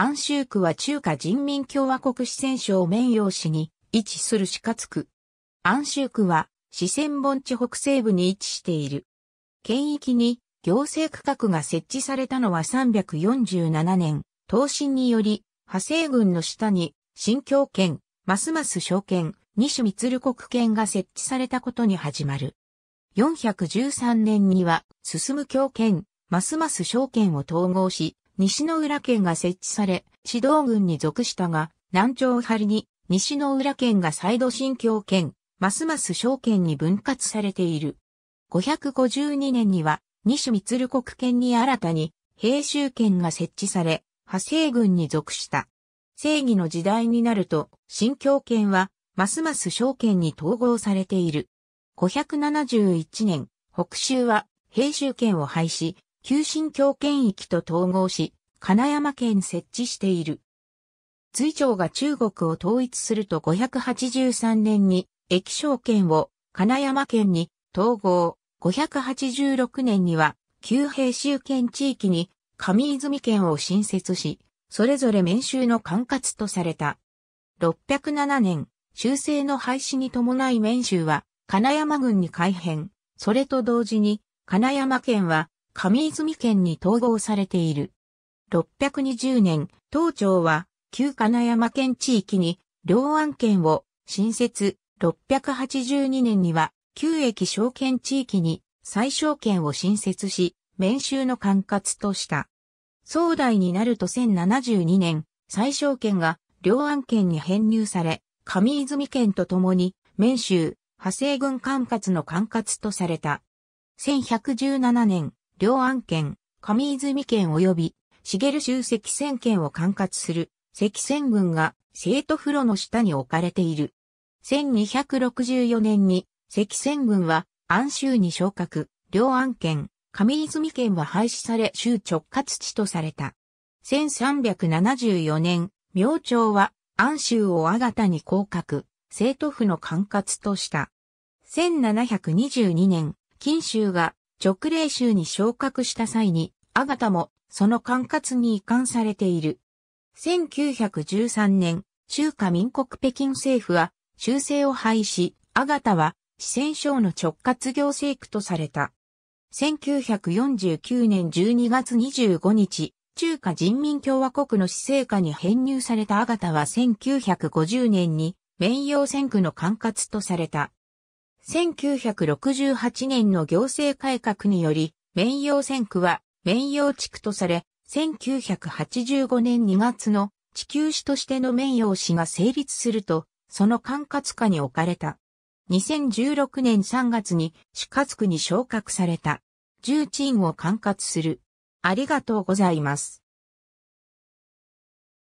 安州区は中華人民共和国四川省綿陽市に位置する四つ区。安州区は四川盆地北西部に位置している。県域に行政区画が設置されたのは347年、東進により、派生軍の下に、新京県、ますます小県、西光国県が設置されたことに始まる。413年には、進む京県、ますます小県を統合し、西の浦県が設置され、指導軍に属したが、南朝張に、西の浦県が再度新京県、ますます小県に分割されている。552年には、西光国県に新たに、平州県が設置され、派生軍に属した。正義の時代になると、新京県は、ますます小県に統合されている。571年、北州は、平州県を廃止、旧新京県域と統合し、金山県設置している。隋朝が中国を統一すると583年に液晶県を金山県に統合、586年には旧平州県地域に上泉県を新設し、それぞれ民衆の管轄とされた。607年、修正の廃止に伴い民衆は金山郡に改編、それと同時に金山県は上泉県に統合されている。6 2 0年、東町は旧金山県地域に両案県を新設、682年には旧駅証券地域に最小県を新設し、免州の管轄とした。壮代になると1072年、最小県が両案県に編入され、上泉県とともに、免州、派生軍管轄の管轄とされた。1117年、両案県、上泉県及び茂州赤泉県を管轄する赤泉軍が生徒風呂の下に置かれている。1264年に赤泉軍は安州に昇格、両安県、上泉県は廃止され州直轄地とされた。1374年、明朝は安州を新たに降格、生徒府の管轄とした。1722年、金州が直令州に昇格した際に、あがたも、その管轄に移管されている。1913年、中華民国北京政府は、修正を廃止、あがたは、四川省の直轄行政区とされた。1949年12月25日、中華人民共和国の市政下に編入されたあがたは1950年に、綿陽選区の管轄とされた。1968年の行政改革により、綿陽選区は綿用地区とされ、1985年2月の地球市としての綿用市が成立すると、その管轄下に置かれた。2016年3月に市轄区に昇格された。重鎮を管轄する。ありがとうございます。